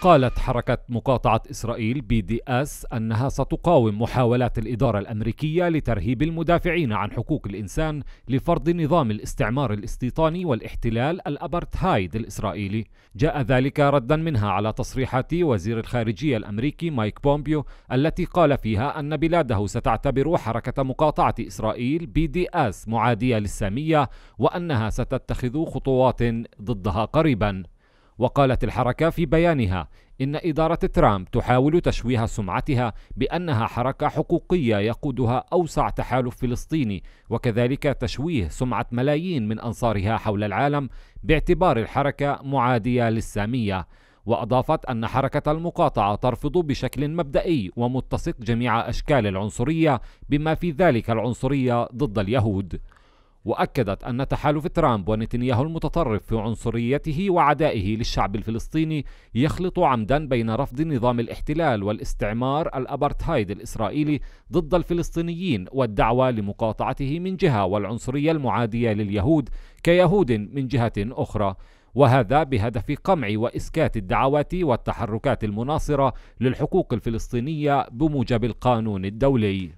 قالت حركة مقاطعة إسرائيل بي دي أس أنها ستقاوم محاولات الإدارة الأمريكية لترهيب المدافعين عن حقوق الإنسان لفرض نظام الاستعمار الاستيطاني والاحتلال الأبرتهايد الإسرائيلي جاء ذلك ردا منها على تصريحات وزير الخارجية الأمريكي مايك بومبيو التي قال فيها أن بلاده ستعتبر حركة مقاطعة إسرائيل بي دي أس معادية للسامية وأنها ستتخذ خطوات ضدها قريبا وقالت الحركة في بيانها إن إدارة ترامب تحاول تشويه سمعتها بأنها حركة حقوقية يقودها أوسع تحالف فلسطيني وكذلك تشويه سمعة ملايين من أنصارها حول العالم باعتبار الحركة معادية للسامية وأضافت أن حركة المقاطعة ترفض بشكل مبدئي ومتسق جميع أشكال العنصرية بما في ذلك العنصرية ضد اليهود وأكدت أن تحالف ترامب ونتنياهو المتطرف في عنصريته وعدائه للشعب الفلسطيني يخلط عمدا بين رفض نظام الاحتلال والاستعمار الأبرتهايد الإسرائيلي ضد الفلسطينيين والدعوة لمقاطعته من جهة والعنصرية المعادية لليهود كيهود من جهة أخرى وهذا بهدف قمع واسكات الدعوات والتحركات المناصره للحقوق الفلسطينيه بموجب القانون الدولي